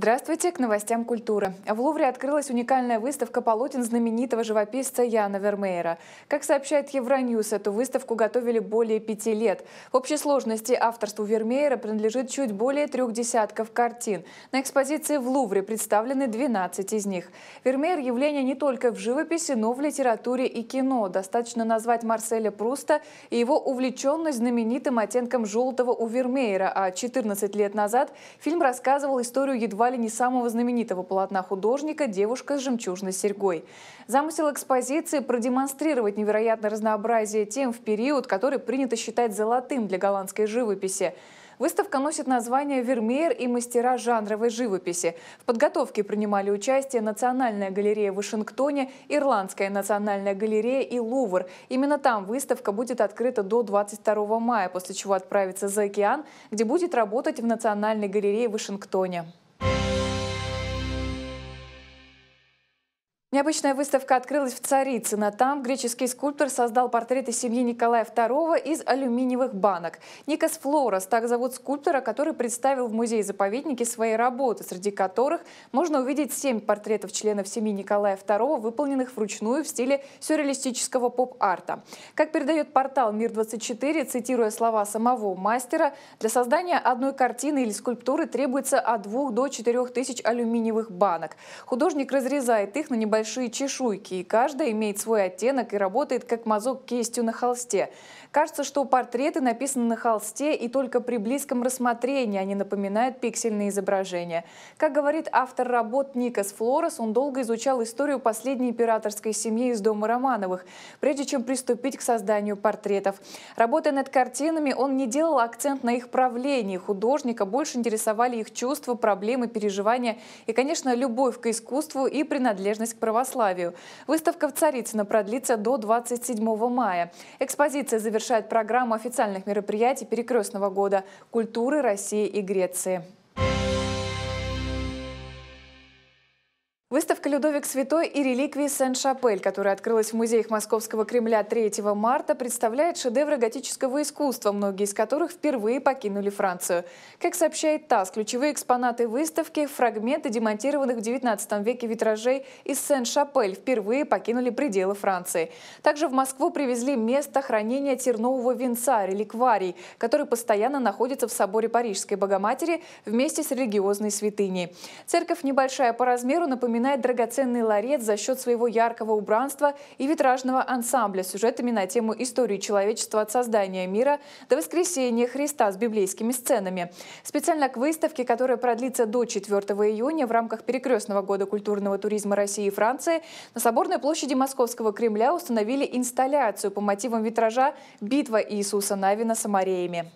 Здравствуйте, к новостям культуры. В Лувре открылась уникальная выставка полотен знаменитого живописца Яна Вермеера. Как сообщает Евроньюз, эту выставку готовили более пяти лет. В общей сложности авторству Вермеера принадлежит чуть более трех десятков картин. На экспозиции в Лувре представлены 12 из них. Вермеер – явление не только в живописи, но в литературе и кино. Достаточно назвать Марселя Пруста и его увлеченность знаменитым оттенком желтого у Вермеера, а 14 лет назад фильм рассказывал историю едва едва не самого знаменитого полотна художника «Девушка с жемчужной серьгой». Замысел экспозиции – продемонстрировать невероятное разнообразие тем в период, который принято считать золотым для голландской живописи. Выставка носит название «Вермеер и мастера жанровой живописи». В подготовке принимали участие Национальная галерея в Вашингтоне, Ирландская национальная галерея и Лувр. Именно там выставка будет открыта до 22 мая, после чего отправится за океан, где будет работать в Национальной галерее в Вашингтоне. Необычная выставка открылась в Царицыно. Там греческий скульптор создал портреты семьи Николая II из алюминиевых банок. Никас Флорес, так зовут скульптора, который представил в музее-заповеднике свои работы, среди которых можно увидеть семь портретов членов семьи Николая II, выполненных вручную в стиле сюрреалистического поп-арта. Как передает портал «Мир-24», цитируя слова самого мастера, для создания одной картины или скульптуры требуется от двух до четырех тысяч алюминиевых банок. Художник разрезает их на небольшие большие чешуйки, и каждая имеет свой оттенок и работает как мазок кистью на холсте. Кажется, что портреты написаны на холсте, и только при близком рассмотрении они напоминают пиксельные изображения. Как говорит автор работ Никас Флорес, он долго изучал историю последней императорской семьи из дома Романовых, прежде чем приступить к созданию портретов. Работая над картинами, он не делал акцент на их правлении. Художника больше интересовали их чувства, проблемы, переживания и, конечно, любовь к искусству и принадлежность к православию. Выставка в Царицыно продлится до 27 мая. Экспозиция завершает программу официальных мероприятий перекрестного года «Культуры России и Греции». Выставка «Людовик Святой» и реликвии Сен-Шапель, которая открылась в музеях Московского Кремля 3 марта, представляет шедевры готического искусства, многие из которых впервые покинули Францию. Как сообщает ТАСС, ключевые экспонаты выставки – фрагменты демонтированных в XIX веке витражей из Сен-Шапель впервые покинули пределы Франции. Также в Москву привезли место хранения тернового венца – реликварий, который постоянно находится в соборе Парижской Богоматери вместе с религиозной святыней. Церковь небольшая по размеру, напоминает напоминает драгоценный ларец за счет своего яркого убранства и витражного ансамбля с сюжетами на тему истории человечества от создания мира до воскресения Христа с библейскими сценами. Специально к выставке, которая продлится до 4 июня в рамках перекрестного года культурного туризма России и Франции, на Соборной площади Московского Кремля установили инсталляцию по мотивам витража «Битва Иисуса Навина с Амареями».